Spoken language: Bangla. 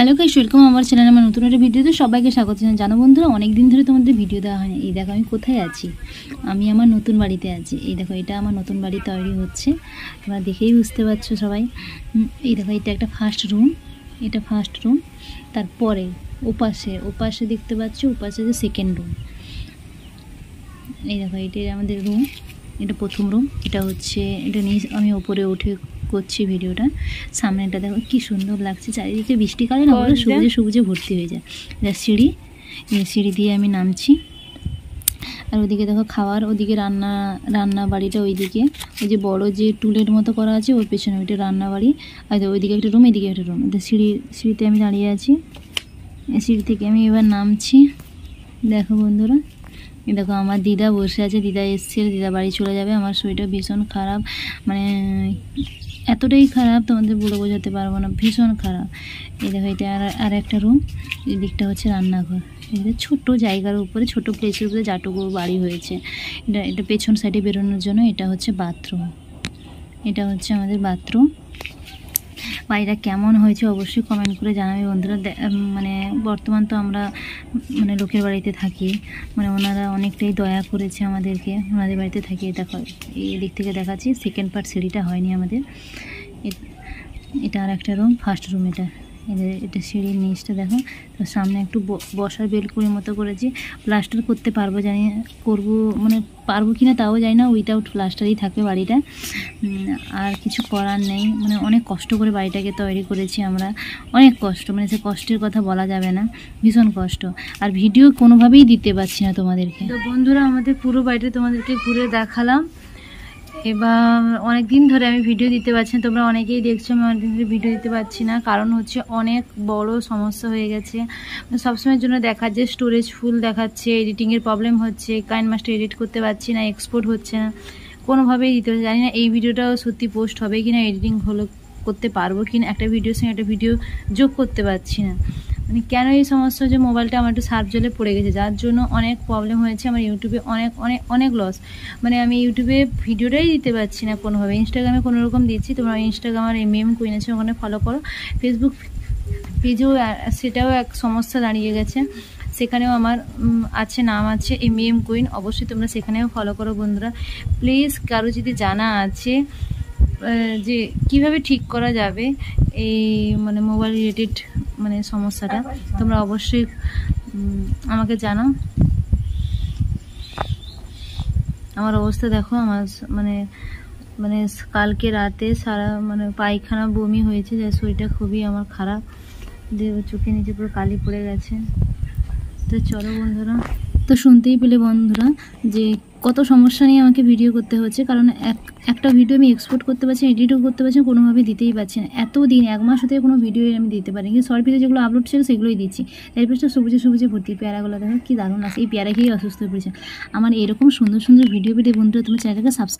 হ্যালো গাইস ওয়েলকাম আমার চ্যানেল আমার নতুন একটা ভিডিওতে সবাইকে স্বাগত জানাই জানো বন্ধুরা অনেক দিন ধরে তোমাদের ভিডিও দেওয়া হয়নি এই দেখো আমি কোথায় আছি আমি আমার নতুন বাড়িতে আছি এই দেখো এটা আমার নতুন বাড়ি তৈরি হচ্ছে তোমরা দেখেই বুঝতে পারছো সবাই এই দেখো এটা একটা ফার্স্ট রুম এটা ফার্স্ট রুম তারপরে ওপাশে ওপাশে দেখতে পাচ্ছ ওপাশে যে সেকেন্ড রুম এই দেখো এটা আমাদের রুম এটা প্রথম রুম এটা হচ্ছে এটা নিয়ে আমি ওপরে উঠে করছি ভিডিওটা সামনেটা দেখো কি সুন্দর লাগছে চারিদিকে বৃষ্টিকালে না ওগুলো সবুজে সবুজে ভর্তি হয়ে যায় সিঁড়ি সিঁড়ি দিয়ে আমি নামছি আর ওদিকে দেখো খাওয়ার ওদিকে রান্না রান্না বাড়িটা ওইদিকে ওই যে বড় যে টুলের মতো করা আছে ওর পেছনে ওইটা রান্না বাড়ি আর ওইদিকে একটা রুম এদিকে একটা রুম সিঁড়ি সিঁড়িতে আমি দাঁড়িয়ে আছি সিঁড়ি থেকে আমি এবার নামছি দেখো বন্ধুরা দেখো আমার দিদা বসে আছে দিদা এসছে দিদা বাড়ি চলে যাবে আমার শরীরটা ভীষণ খারাপ মানে এতটাই খারাপ তোমাদের বলে বোঝাতে পারবো না ভীষণ খারাপ এই দেখো এটা আর আর একটা রুম এদিকটা হচ্ছে রান্নাঘর এটা ছোট জায়গার উপরে ছোট প্লেসের উপরে জাটুকু বাড়ি হয়েছে এটা এটা পেছন সাইডে বেরোনোর জন্য এটা হচ্ছে বাথরুম এটা হচ্ছে আমাদের বাথরুম পায়রা কেমন হয়েছে অবশ্যই কমেন্ট করে জানাবে বন্ধুরা মানে বর্তমান তো আমরা মানে লোকের বাড়িতে থাকি মানে ওনারা অনেকটাই দয়া করেছে আমাদেরকে ওনাদের বাড়িতে থাকি এটা এই দিক থেকে দেখাচ্ছি সেকেন্ড পার্ট সিঁড়িটা হয়নি আমাদের এটা আর একটা রুম ফার্স্ট রুম এটা এদের এটা সিঁড়ির নিচটা দেখো তো সামনে একটু বসার বেলকুড়ির মতো করেছি প্লাস্টার করতে পারবো জানি করবো মানে পারবো কি না তাও জানি না উইথআউট প্লাস্টারই থাকে বাড়িটা আর কিছু করার নেই মানে অনেক কষ্ট করে বাড়িটাকে তৈরি করেছি আমরা অনেক কষ্ট মানে সে কষ্টের কথা বলা যাবে না ভীষণ কষ্ট আর ভিডিও কোনোভাবেই দিতে পারছি না তোমাদেরকে তো বন্ধুরা আমাদের পুরো বাড়িটা তোমাদেরকে ঘুরে দেখালাম এবার অনেক দিন ধরে আমি ভিডিও দিতে পারছি না তোমরা অনেকেই দেখছো আমি অনেকদিন ধরে ভিডিও দিতে পারছি না কারণ হচ্ছে অনেক বড় সমস্যা হয়ে গেছে মানে সবসময়ের জন্য দেখা যে স্টোরেজ ফুল দেখাচ্ছে এডিটিংয়ের প্রবলেম হচ্ছে কাইন মাস্টার এডিট করতে পারছি না এক্সপোর্ট হচ্ছে না কোনোভাবেই দিতে পারছি জানি না এই ভিডিওটাও সত্যি পোস্ট হবে কি না এডিটিং হলো করতে পারবো কি না একটা ভিডিওর সঙ্গে একটা ভিডিও যোগ করতে পারছি না মানে কেন এই সমস্যা যে মোবাইলটা আমার একটু সার্ফ জলে পড়ে গেছে যার জন্য অনেক প্রবলেম হয়েছে আমার ইউটিউবে অনেক অনেক অনেক লস মানে আমি ইউটিউবে ভিডিওটাই দিতে পারছি না কোনোভাবে ইনস্টাগ্রামে কোনো রকম দিচ্ছি তোমরা ইনস্টাগ্রাম আর এম এম কুইন আছে ওখানে ফলো করো ফেসবুক পেজেও সেটাও এক সমস্যা দাঁড়িয়ে গেছে সেখানেও আমার আছে নাম আছে এম এম কুইন অবশ্যই তোমরা সেখানেও ফলো করো বন্ধুরা প্লিজ কারো যদি জানা আছে যে কিভাবে ঠিক করা যাবে এই মানে মোবাইল রিলেটেড মানে সমস্যাটা তোমরা অবশ্যই আমাকে জানাও আমার অবস্থা দেখো আমার মানে মানে কালকে রাতে সারা মানে পায়খানা বমি হয়েছে যে শরীরটা খুবই আমার খারাপ দিয়ে চোখে নিচে পুরো কালি পড়ে গেছে তো চলো বন্ধুরা তো শুনতেই পেলে বন্ধুরা যে কত সমস্যা নিয়ে আমাকে ভিডিও করতে হচ্ছে কারণ এক একটা ভিডিও আমি এক্সপোর্ট করতে পারছি এডিটও করতে পারছি কোনোভাবে দিতেই পারছি না এত দিন এক মাস হতে কোনো ভিডিও আমি দিতে পারি কিন্তু শর্ট ভিডিও যেগুলো আপলোড ছিল সেগুলোই দিচ্ছি তার সবুজে সবুজে ভর্তি পেয়ারাগুলো দেখো কী দারুণ আছে এই পেয়ারা খেয়েই অসুস্থ হয়ে পড়েছে আমার এরকম সুন্দর সুন্দর ভিডিও পেতে বন্ধুরা তুমি চ্যানেলকে সাবস্ক্রাইব